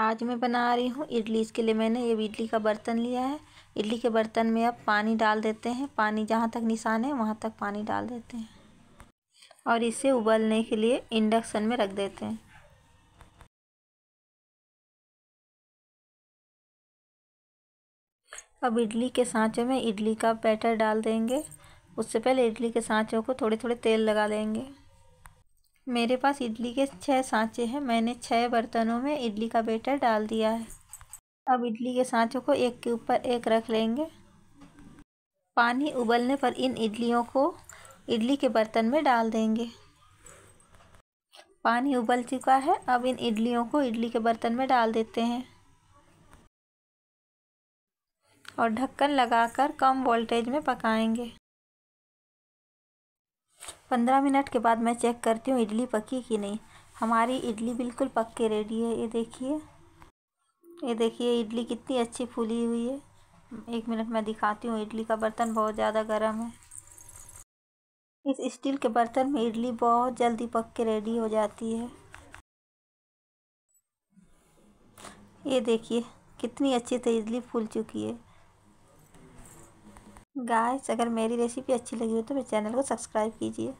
आज मैं बना रही हूँ इडली इसके लिए मैंने ये इडली का बर्तन लिया है इडली के बर्तन में अब पानी डाल देते हैं पानी जहाँ तक निशान है वहाँ तक पानी डाल देते हैं और इसे उबलने के लिए इंडक्शन में रख देते हैं अब इडली के सांचों में इडली का बैटर डाल देंगे उससे पहले इडली के सांचों को थोड़े थोड़े तेल लगा देंगे मेरे पास इडली के छः सांचे हैं मैंने छः बर्तनों में इडली का बेटर डाल दिया है अब इडली के सांचों को एक के ऊपर एक रख लेंगे पानी उबलने पर इन इडलियों को इडली के बर्तन में डाल देंगे पानी उबल चुका है अब इन इडलियों को इडली के बर्तन में डाल देते हैं और ढक्कन लगाकर कम वोल्टेज में पकाएंगे पंद्रह मिनट के बाद मैं चेक करती हूँ इडली पकी कि नहीं हमारी इडली बिल्कुल पक के रेडी है ये देखिए ये देखिए इडली कितनी अच्छी फूली हुई है एक मिनट मैं दिखाती हूँ इडली का बर्तन बहुत ज़्यादा गर्म है इस स्टील के बर्तन में इडली बहुत जल्दी पक के रेडी हो जाती है ये देखिए कितनी अच्छी से इडली फूल चुकी है गाइस अगर मेरी रेसिपी अच्छी लगी हो तो मेरे चैनल को सब्सक्राइब कीजिए